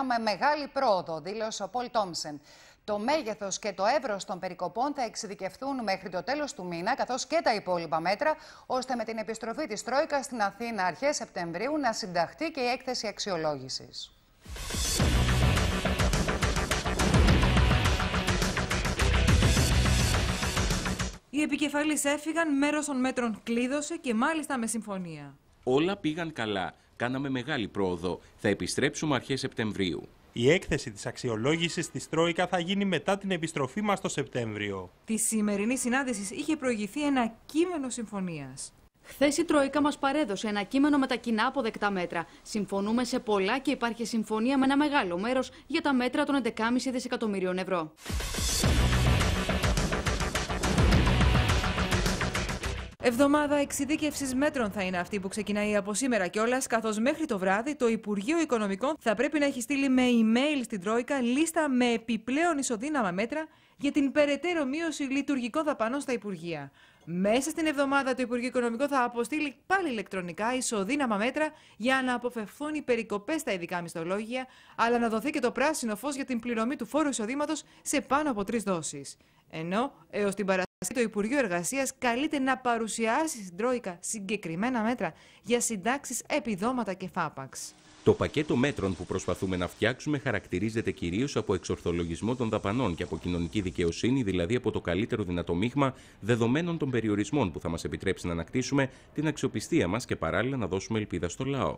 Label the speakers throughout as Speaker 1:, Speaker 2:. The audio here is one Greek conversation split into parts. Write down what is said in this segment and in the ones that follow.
Speaker 1: με μεγάλη πρόοδο, δήλωσε ο Πολ Τόμσεν. Το μέγεθος και το εύρος των περικοπών θα εξειδικευθούν μέχρι το τέλος του μήνα, καθώς και τα υπόλοιπα μέτρα, ώστε με την επιστροφή της Τρόικας στην Αθήνα αρχές Σεπτεμβρίου να συνταχθεί και η έκθεση αξιολόγησης. Οι επικεφαλείς έφυγαν, μέρος των μέτρων κλείδωσε και μάλιστα με
Speaker 2: συμφωνία.
Speaker 3: Όλα πήγαν καλά. Κάναμε μεγάλη πρόοδο. Θα επιστρέψουμε αρχές Σεπτεμβρίου. Η
Speaker 2: έκθεση της αξιολόγησης της Τρόικα θα γίνει μετά την επιστροφή μας το Σεπτέμβριο.
Speaker 1: Τη σημερινή συνάντηση είχε προηγηθεί ένα κείμενο συμφωνίας. Χθες η Τρόικα μας παρέδωσε ένα κείμενο με τα κοινά αποδεκτά μέτρα. Συμφωνούμε σε πολλά και υπάρχει συμφωνία με ένα μεγάλο μέρος για τα μέτρα των 11,5 δισεκατομμυρίων ευρώ. Εβδομάδα εξειδίκευσης μέτρων θα είναι αυτή που ξεκινάει από σήμερα κιόλας, καθώς μέχρι το βράδυ το Υπουργείο Οικονομικών θα πρέπει να έχει στείλει με email στην Τρόικα λίστα με επιπλέον ισοδύναμα μέτρα για την περαιτέρω μείωση λειτουργικών δαπανών στα Υπουργεία. Μέσα στην εβδομάδα το Υπουργείο Οικονομικό θα αποστείλει πάλι ηλεκτρονικά ισοδύναμα μέτρα για να αποφευθούν οι περικοπές στα ειδικά μισθολόγια, αλλά να δοθεί και το πράσινο φως για την πληρωμή του φόρου εισοδήματος σε πάνω από τρεις δόσεις. Ενώ έως την παρασκευή το Υπουργείο Εργασίας καλείται να παρουσιάσει στην Τρόικα συγκεκριμένα μέτρα για συντάξεις, επιδόματα και φάπαξ.
Speaker 3: Το πακέτο μέτρων που προσπαθούμε να φτιάξουμε χαρακτηρίζεται κυρίως από εξορθολογισμό των δαπανών και από κοινωνική δικαιοσύνη, δηλαδή από το καλύτερο δυνατό μείγμα δεδομένων των περιορισμών που θα μας επιτρέψει να ανακτήσουμε την αξιοπιστία μας και παράλληλα να δώσουμε ελπίδα στο λαό.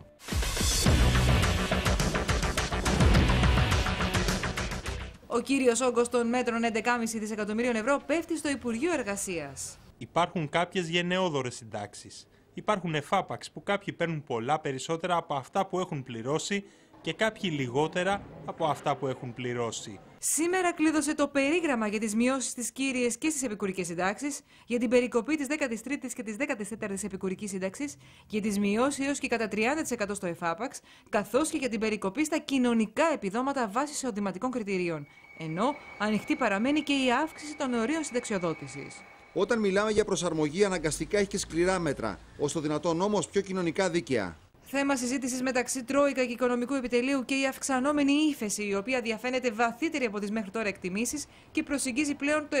Speaker 1: Ο κύριος όγκος των μέτρων 11,5 δισεκατομμυρίων ευρώ πέφτει στο Υπουργείο Εργασίας.
Speaker 2: Υπάρχουν κάποιες γενναιόδορε συντάξεις. Υπάρχουν εφάπαξ που κάποιοι παίρνουν πολλά περισσότερα από αυτά που έχουν πληρώσει και κάποιοι λιγότερα από αυτά που έχουν πληρώσει.
Speaker 1: Σήμερα κλείδωσε το περίγραμμα για τις μειώσεις στις κύριες και στις επικουρικές συντάξεις, για την περικοπή της 13η και της 14η επικουρικής σύνταξης, για τις μειώσεις έως και κατά 30% στο ΕΦΑΠΑΞ, καθώς και για την περικοπή στα κοινωνικά επιδόματα βάσει οδηματικών κριτηρίων. Ενώ ανοιχτή παραμένει και η αύξηση των ορίων
Speaker 3: συνταξιοδότησης. Όταν μιλάμε για προσαρμογή, αναγκαστικά έχει και σκληρά μέτρα, ως το δυνατόν όμως πιο κοινωνικά δίκαια.
Speaker 1: Θέμα συζήτησης μεταξύ Τρόικα και Οικονομικού Επιτελείου και η αυξανόμενη ύφεση, η οποία διαφαίνεται βαθύτερη από τις μέχρι τώρα εκτιμήσεις και προσεγγίζει πλέον το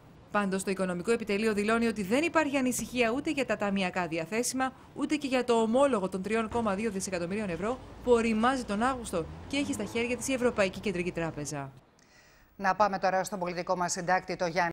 Speaker 1: 7%. Πάντως, το Οικονομικό Επιτελείο δηλώνει ότι δεν υπάρχει ανησυχία ούτε για τα ταμιακά διαθέσιμα, ούτε και για το ομόλογο των 3,2 δισεκατομμυρίων ευρώ που οριμάζει τον Αύγουστο και έχει στα χέρια της η Ευρωπαϊκή Κεντρική Τράπεζα. Να πάμε τώρα στον πολιτικό μας συντάκτη, το Γιάννη.